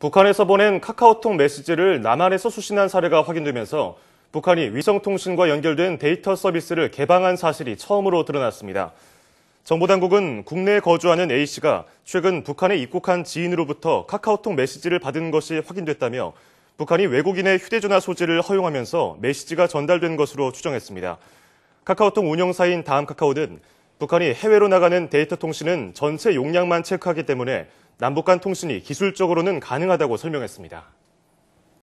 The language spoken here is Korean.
북한에서 보낸 카카오톡 메시지를 남한에서 수신한 사례가 확인되면서 북한이 위성통신과 연결된 데이터 서비스를 개방한 사실이 처음으로 드러났습니다. 정보당국은 국내에 거주하는 A씨가 최근 북한에 입국한 지인으로부터 카카오톡 메시지를 받은 것이 확인됐다며 북한이 외국인의 휴대전화 소지를 허용하면서 메시지가 전달된 것으로 추정했습니다. 카카오톡 운영사인 다음 카카오는 북한이 해외로 나가는 데이터 통신은 전체 용량만 체크하기 때문에 남북 간 통신이 기술적으로는 가능하다고 설명했습니다.